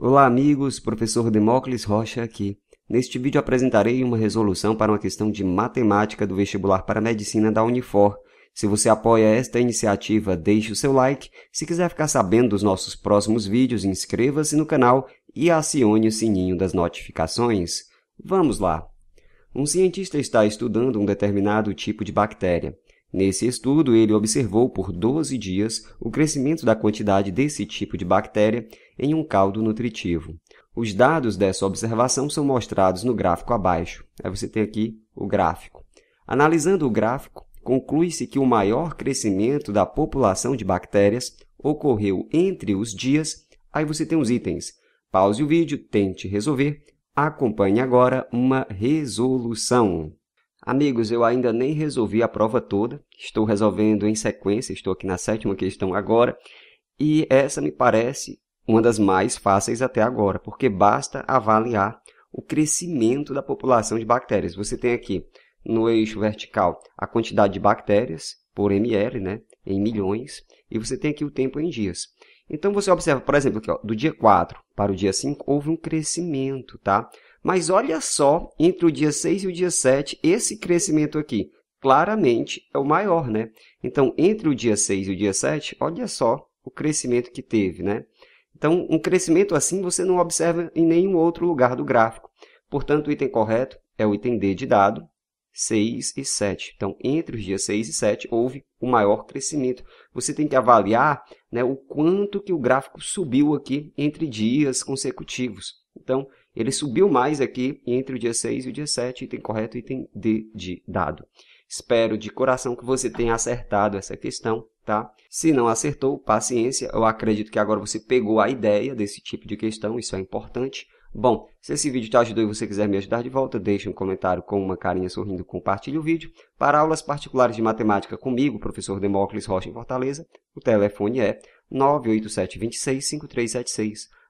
Olá amigos, professor Demócles Rocha aqui. Neste vídeo apresentarei uma resolução para uma questão de matemática do vestibular para medicina da Unifor. Se você apoia esta iniciativa, deixe o seu like. Se quiser ficar sabendo dos nossos próximos vídeos, inscreva-se no canal e acione o sininho das notificações. Vamos lá! Um cientista está estudando um determinado tipo de bactéria. Nesse estudo, ele observou por 12 dias o crescimento da quantidade desse tipo de bactéria em um caldo nutritivo. Os dados dessa observação são mostrados no gráfico abaixo. Aí você tem aqui o gráfico. Analisando o gráfico, conclui-se que o maior crescimento da população de bactérias ocorreu entre os dias. Aí você tem os itens. Pause o vídeo, tente resolver. Acompanhe agora uma resolução. Amigos, eu ainda nem resolvi a prova toda, estou resolvendo em sequência, estou aqui na sétima questão agora, e essa me parece uma das mais fáceis até agora, porque basta avaliar o crescimento da população de bactérias. Você tem aqui no eixo vertical a quantidade de bactérias por ml, né, em milhões, e você tem aqui o tempo em dias. Então você observa, por exemplo, aqui, ó, do dia 4 para o dia 5 houve um crescimento, tá? Mas olha só, entre o dia 6 e o dia 7, esse crescimento aqui claramente é o maior, né? Então, entre o dia 6 e o dia 7, olha só o crescimento que teve, né? Então, um crescimento assim você não observa em nenhum outro lugar do gráfico. Portanto, o item correto é o item D de dado, 6 e 7. Então, entre os dias 6 e 7, houve o maior crescimento. Você tem que avaliar né, o quanto que o gráfico subiu aqui entre dias consecutivos. Então, ele subiu mais aqui entre o dia 6 e o dia 7, item correto, item D de dado. Espero de coração que você tenha acertado essa questão, tá? Se não acertou, paciência, eu acredito que agora você pegou a ideia desse tipo de questão, isso é importante. Bom, se esse vídeo te ajudou e você quiser me ajudar de volta, deixe um comentário com uma carinha sorrindo, compartilhe o vídeo. Para aulas particulares de matemática comigo, professor Demócles Rocha em Fortaleza, o telefone é 5376.